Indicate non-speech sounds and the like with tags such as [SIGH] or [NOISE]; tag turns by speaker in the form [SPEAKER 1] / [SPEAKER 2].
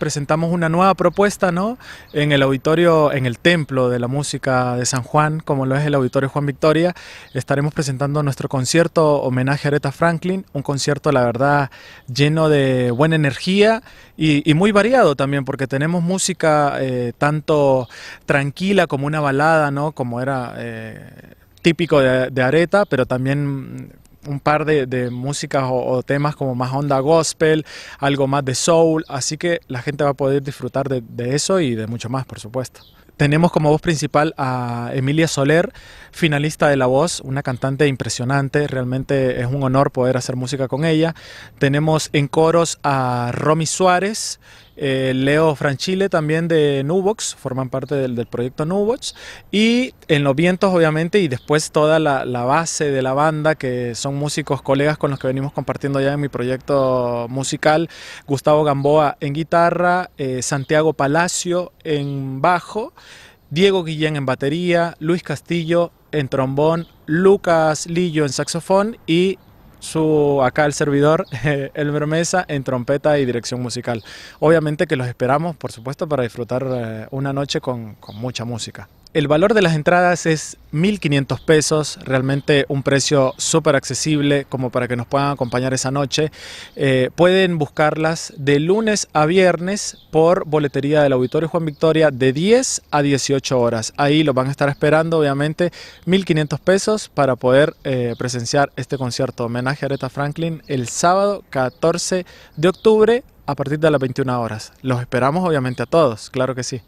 [SPEAKER 1] presentamos una nueva propuesta ¿no? en el auditorio, en el templo de la música de San Juan, como lo es el auditorio Juan Victoria. Estaremos presentando nuestro concierto homenaje a Aretha Franklin, un concierto, la verdad, lleno de buena energía y, muy variado también, porque tenemos música eh, tanto tranquila como una balada, ¿no? como era... Eh, típico de, de, Areta, pero también un par de, músicas o, temas como más onda gospel, algo más de soul, así que la gente va a poder disfrutar de, de eso y de mucho más, por supuesto. Tenemos como voz principal a Emilia Soler, finalista de La Voz, una cantante impresionante, realmente es un honor poder hacer música con ella. Tenemos en coros a Romy Suárez, eh, Leo Franchile también de Nubox, forman parte del, proyecto Nubox, y en Los Vientos obviamente, y después toda la, base de la banda, que son músicos, colegas con los que venimos compartiendo ya en mi proyecto musical, Gustavo Gamboa en guitarra, eh, Santiago Palacio en bajo, Diego Guillén en batería, Luis Castillo en trombón, Lucas Lillo en saxofón y su acá el servidor [LAUGHS] el Mesa en trompeta y dirección musical. Obviamente que los esperamos, por supuesto, para disfrutar eh, una noche con mucha música. El valor de las entradas es 1.500 pesos, realmente un precio súper accesible como para que nos puedan acompañar esa noche. Eh, pueden buscarlas de lunes a viernes por boletería del Auditorio Juan Victoria de 10 a 18 horas. Ahí lo van a estar esperando, obviamente, 1.500 pesos para poder eh, presenciar este concierto homenaje a Aretha Franklin el sábado 14 de octubre a partir de las 21 horas. Los esperamos, obviamente, a todos, claro que sí.